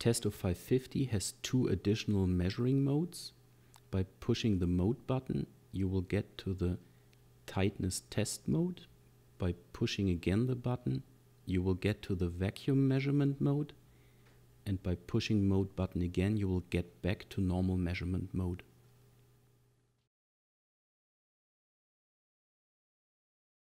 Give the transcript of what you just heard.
Testo 550 has two additional measuring modes. By pushing the mode button, you will get to the tightness test mode. By pushing again the button, you will get to the vacuum measurement mode. And by pushing mode button again, you will get back to normal measurement mode.